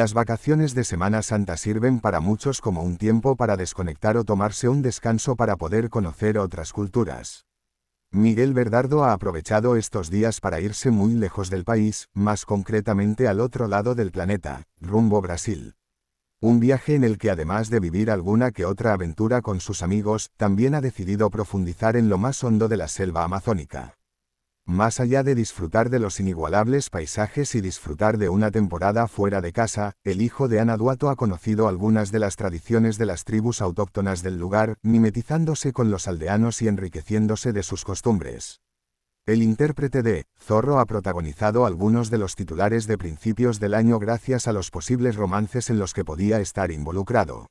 Las vacaciones de Semana Santa sirven para muchos como un tiempo para desconectar o tomarse un descanso para poder conocer otras culturas. Miguel Verdardo ha aprovechado estos días para irse muy lejos del país, más concretamente al otro lado del planeta, rumbo Brasil. Un viaje en el que además de vivir alguna que otra aventura con sus amigos, también ha decidido profundizar en lo más hondo de la selva amazónica. Más allá de disfrutar de los inigualables paisajes y disfrutar de una temporada fuera de casa, el hijo de Ana Duato ha conocido algunas de las tradiciones de las tribus autóctonas del lugar, mimetizándose con los aldeanos y enriqueciéndose de sus costumbres. El intérprete de Zorro ha protagonizado algunos de los titulares de principios del año gracias a los posibles romances en los que podía estar involucrado.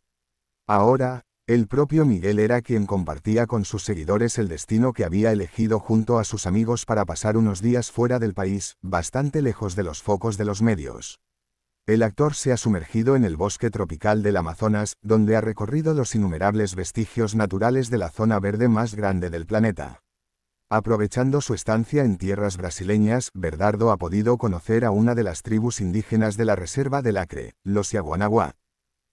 Ahora, el propio Miguel era quien compartía con sus seguidores el destino que había elegido junto a sus amigos para pasar unos días fuera del país, bastante lejos de los focos de los medios. El actor se ha sumergido en el bosque tropical del Amazonas, donde ha recorrido los innumerables vestigios naturales de la zona verde más grande del planeta. Aprovechando su estancia en tierras brasileñas, Berdardo ha podido conocer a una de las tribus indígenas de la reserva del Acre, los Yaguanagua,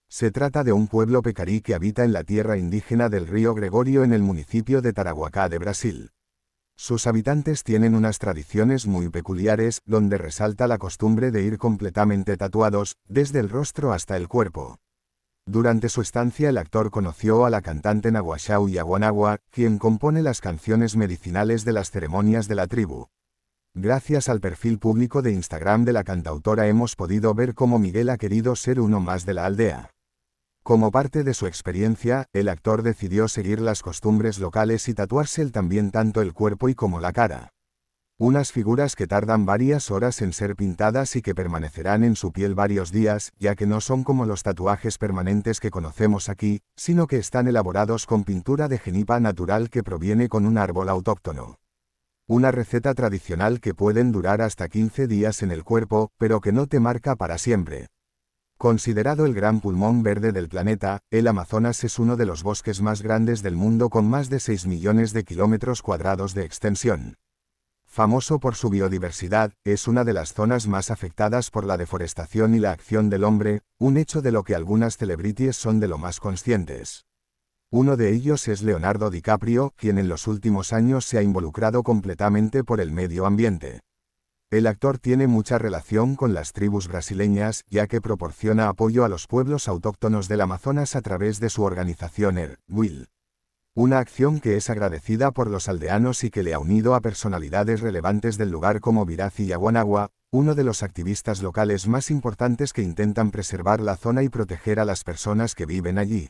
se trata de un pueblo pecarí que habita en la tierra indígena del río Gregorio en el municipio de Taraguacá de Brasil. Sus habitantes tienen unas tradiciones muy peculiares, donde resalta la costumbre de ir completamente tatuados, desde el rostro hasta el cuerpo. Durante su estancia el actor conoció a la cantante Nahuashau Yaguanagua, quien compone las canciones medicinales de las ceremonias de la tribu. Gracias al perfil público de Instagram de la cantautora hemos podido ver cómo Miguel ha querido ser uno más de la aldea. Como parte de su experiencia, el actor decidió seguir las costumbres locales y tatuarse el también tanto el cuerpo y como la cara. Unas figuras que tardan varias horas en ser pintadas y que permanecerán en su piel varios días, ya que no son como los tatuajes permanentes que conocemos aquí, sino que están elaborados con pintura de genipa natural que proviene con un árbol autóctono. Una receta tradicional que pueden durar hasta 15 días en el cuerpo, pero que no te marca para siempre. Considerado el gran pulmón verde del planeta, el Amazonas es uno de los bosques más grandes del mundo con más de 6 millones de kilómetros cuadrados de extensión. Famoso por su biodiversidad, es una de las zonas más afectadas por la deforestación y la acción del hombre, un hecho de lo que algunas celebrities son de lo más conscientes. Uno de ellos es Leonardo DiCaprio, quien en los últimos años se ha involucrado completamente por el medio ambiente. El actor tiene mucha relación con las tribus brasileñas, ya que proporciona apoyo a los pueblos autóctonos del Amazonas a través de su organización El Will. Una acción que es agradecida por los aldeanos y que le ha unido a personalidades relevantes del lugar como y Aguanagua, uno de los activistas locales más importantes que intentan preservar la zona y proteger a las personas que viven allí.